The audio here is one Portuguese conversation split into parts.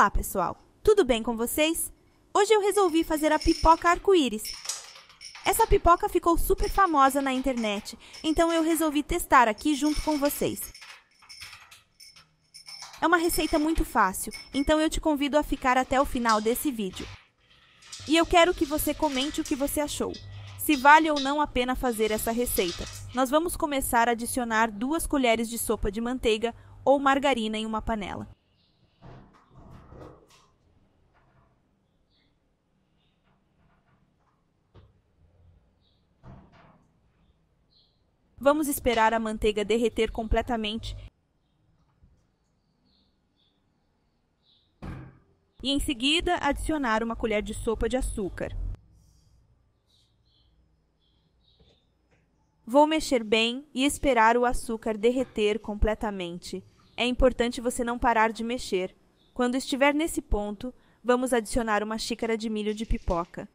Olá, pessoal. Tudo bem com vocês? Hoje eu resolvi fazer a pipoca arco-íris. Essa pipoca ficou super famosa na internet, então eu resolvi testar aqui junto com vocês. É uma receita muito fácil, então eu te convido a ficar até o final desse vídeo. E eu quero que você comente o que você achou. Se vale ou não a pena fazer essa receita. Nós vamos começar a adicionar duas colheres de sopa de manteiga ou margarina em uma panela. Vamos esperar a manteiga derreter completamente e em seguida adicionar uma colher de sopa de açúcar. Vou mexer bem e esperar o açúcar derreter completamente. É importante você não parar de mexer. Quando estiver nesse ponto, vamos adicionar uma xícara de milho de pipoca.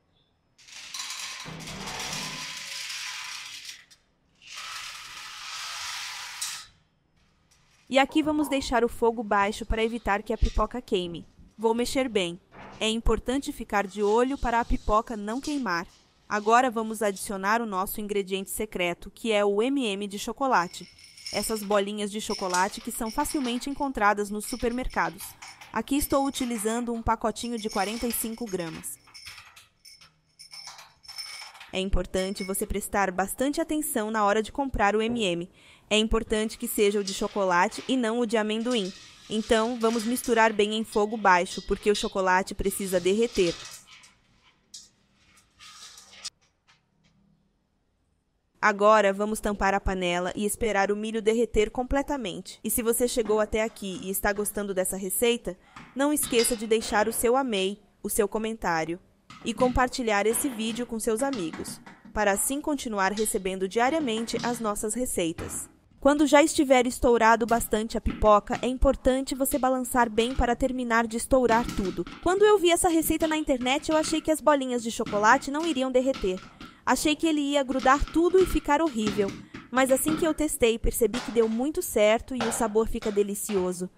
E aqui vamos deixar o fogo baixo para evitar que a pipoca queime. Vou mexer bem. É importante ficar de olho para a pipoca não queimar. Agora vamos adicionar o nosso ingrediente secreto, que é o MM de chocolate. Essas bolinhas de chocolate que são facilmente encontradas nos supermercados. Aqui estou utilizando um pacotinho de 45 gramas. É importante você prestar bastante atenção na hora de comprar o MM. É importante que seja o de chocolate e não o de amendoim. Então, vamos misturar bem em fogo baixo, porque o chocolate precisa derreter. Agora vamos tampar a panela e esperar o milho derreter completamente. E se você chegou até aqui e está gostando dessa receita, não esqueça de deixar o seu amei, o seu comentário e compartilhar esse vídeo com seus amigos, para assim continuar recebendo diariamente as nossas receitas. Quando já estiver estourado bastante a pipoca, é importante você balançar bem para terminar de estourar tudo. Quando eu vi essa receita na internet, eu achei que as bolinhas de chocolate não iriam derreter. Achei que ele ia grudar tudo e ficar horrível. Mas assim que eu testei, percebi que deu muito certo e o sabor fica delicioso.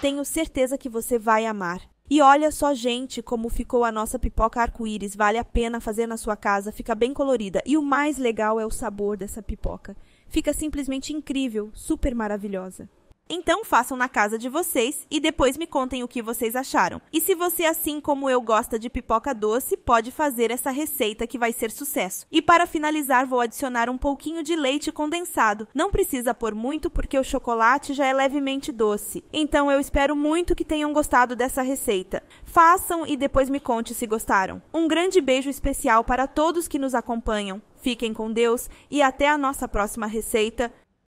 Tenho certeza que você vai amar. E olha só, gente, como ficou a nossa pipoca arco-íris. Vale a pena fazer na sua casa, fica bem colorida. E o mais legal é o sabor dessa pipoca. Fica simplesmente incrível, super maravilhosa. Então façam na casa de vocês e depois me contem o que vocês acharam. E se você, assim como eu, gosta de pipoca doce, pode fazer essa receita que vai ser sucesso. E para finalizar, vou adicionar um pouquinho de leite condensado. Não precisa pôr muito porque o chocolate já é levemente doce. Então eu espero muito que tenham gostado dessa receita. Façam e depois me conte se gostaram. Um grande beijo especial para todos que nos acompanham. Fiquem com Deus e até a nossa próxima receita.